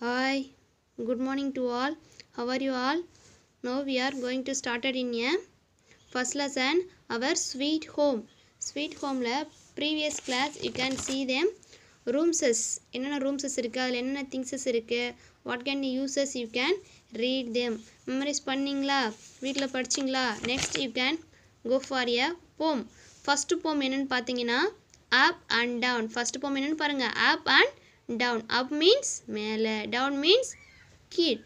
Hi, good morning to all. How are you all? Now we are going to started in a first lesson our sweet home. Sweet home ல previous class you can see them rooms என்னென்ன rooms இருக்கு அதில் என்னென்ன things இருக்கு what can you uses you can read them memories பண்ணீங்களா வீட்டில் படிச்சிங்களா next you can go for a poem first poem என்னன்னு பார்த்தீங்கன்னா up and down first poem என்னன்னு பாருங்க up and down up means மேலே டவுன் மீன்ஸ் கீழ்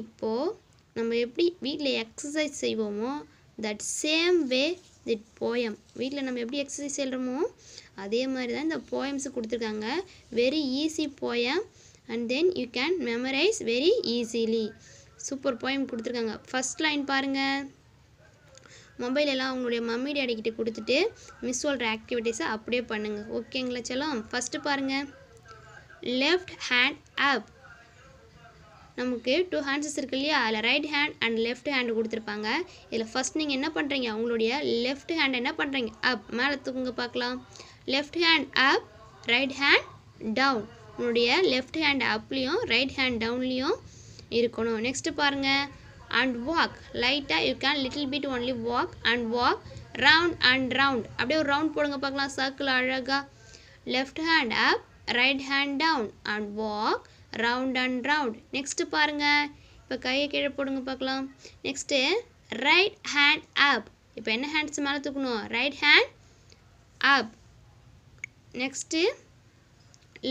இப்போது நம்ம எப்படி வீட்டில் எக்ஸசைஸ் செய்வோமோ that same way this poem வீட்டில் நம்ம எப்படி எக்ஸசைஸ் செய்கிறோமோ அதே மாதிரி தான் இந்த போயம்ஸ் கொடுத்துருக்காங்க very easy poem and then you can memorise very easily super poem கொடுத்துருக்காங்க ஃபஸ்ட் லைன் பாருங்கள் மொபைலெல்லாம் அவங்களுடைய உங்களுடைய மம்மி டேடி கொடுத்துட்டு மிஸ் சொல்கிற ஆக்டிவிட்டீஸை அப்படியே பண்ணுங்கள் ஓகேங்களா செல்லம் ஃபஸ்ட்டு பாருங்கள் லெஃப்ட் ஹேண்ட் up நமக்கு டூ hands இருக்கு இல்லையா அதில் right hand and left hand கொடுத்துருப்பாங்க இதில் ஃபஸ்ட் நீங்கள் என்ன பண்ணுறீங்க உங்களுடிய லெஃப்ட் ஹேண்ட் என்ன பண்ணுறீங்க அப் மேலே தூக்குங்க பார்க்கலாம் left hand up right hand down உங்களுடைய லெஃப்ட் ஹேண்ட் அப்லேயும் ரைட் ஹேண்ட் டவுன்லேயும் இருக்கணும் நெக்ஸ்ட்டு பாருங்கள் அண்ட் வாக் லைட்டாக you can little bit only walk and walk round and round அப்படியே ஒரு ரவுண்ட் போடுங்க பார்க்கலாம் சர்க்கிள் அழகாக left hand up right hand down and walk round and round next பாருங்க இப்போ கையை கீழே போடுங்க பார்க்கலாம் நெக்ஸ்ட்டு ரைட் ஹேண்ட் up. இப்போ என்ன hands மேலே Right right hand Next, next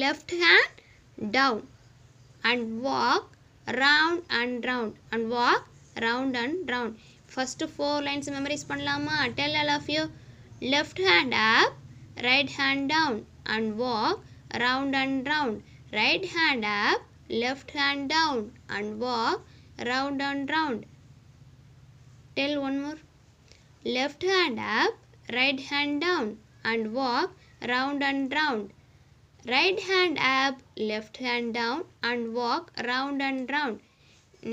left hand down and walk round and round and walk round and round first four lines பண்ணலாமா tell all of you left hand up, right hand down and walk round and round. Right hand up, left hand down and walk round and round. Tell one more. Left hand up, right hand down and walk round and round. Right hand up, left hand down and walk round and round.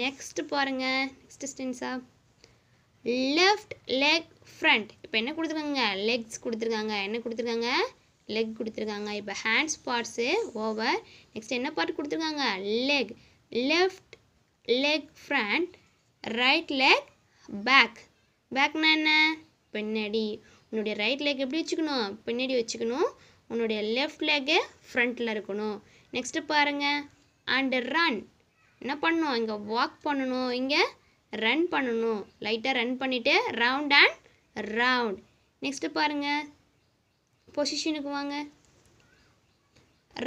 Next பாருங்க next stanza Left leg front. இப்போ என்ன கொடுத்துருக்காங்க Legs கொடுத்துருக்காங்க என்ன கொடுத்துருக்காங்க leg கொடுத்துருக்காங்க இப்போ hands parts over next என்ன பார்ட் கொடுத்துருக்காங்க leg left leg front right leg back பேக்னா என்ன பின்னாடி உன்னுடைய ரைட் லெக் எப்படி வச்சுக்கணும் பின்னாடி வச்சுக்கணும் உன்னுடைய லெஃப்ட் லெக்கு ஃப்ரண்ட்டில் இருக்கணும் நெக்ஸ்ட்டு பாருங்கள் அண்டு ரன் என்ன பண்ணணும் இங்கே வாக் பண்ணணும் இங்கே ரன் பண்ணணும் லைட்டாக ரன் பண்ணிவிட்டு ரவுண்ட் அண்ட் ரவுண்ட் நெக்ஸ்ட்டு பாருங்கள் பொசிஷனுக்கு வாங்க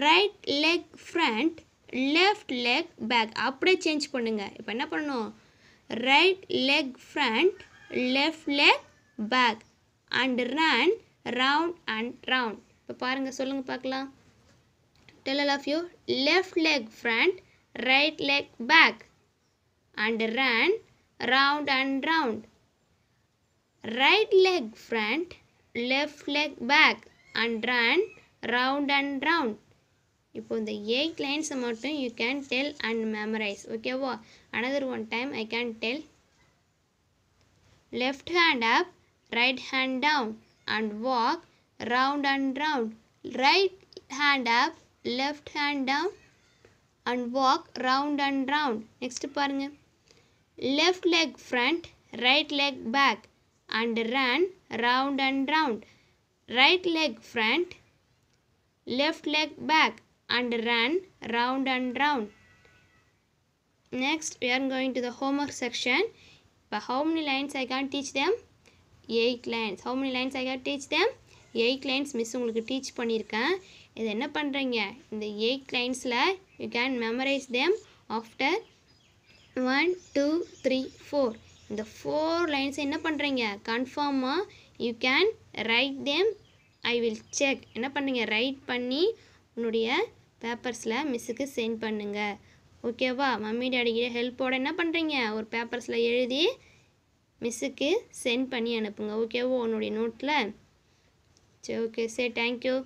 right leg front left leg back அப்படியே சேஞ்ச் பண்ணுங்கள் இப்போ என்ன பண்ணணும் right leg front left leg back and run round and round இப்போ பாருங்கள் சொல்லுங்கள் பார்க்கலாம் tell of you left leg front right leg back and run round and round right leg front left leg back and run round and round இப்போ இந்த eight லைன்ஸை மட்டும் you can tell and memorise ஓகேவா another one time i can tell left hand up right hand down and walk round and round right hand up left hand down and walk round and round next பாருங்க left leg front right leg back and run round and round right leg front, left leg back and run round and round. Next, we are going to the homework section. But how many lines I can teach them? 8 lines. How many lines I can teach them? 8 lines miss உங்களுக்கு teach பண்ணியிருக்கேன் இது என்ன பண்ணுறீங்க இந்த eight லைன்ஸில் you can memorise them after one two three four இந்த four lines என்ன பண்ணுறீங்க Confirm, you can write them I will check என்ன பண்ணுங்கள் ரைட் பண்ணி உன்னுடைய பேப்பர்ஸில் மிஸ்ஸுக்கு சென்ட் பண்ணுங்கள் ஓகேவா மம்மி டேடிக்கிட்ட ஹெல்ப்போட என்ன பண்ணுறீங்க ஒரு பேப்பர்ஸில் எழுதி மிஸ்ஸுக்கு சென்ட் பண்ணி அனுப்புங்க ஓகேவா உன்னுடைய நோட்டில் சரி ஓகே சரி தேங்க்யூ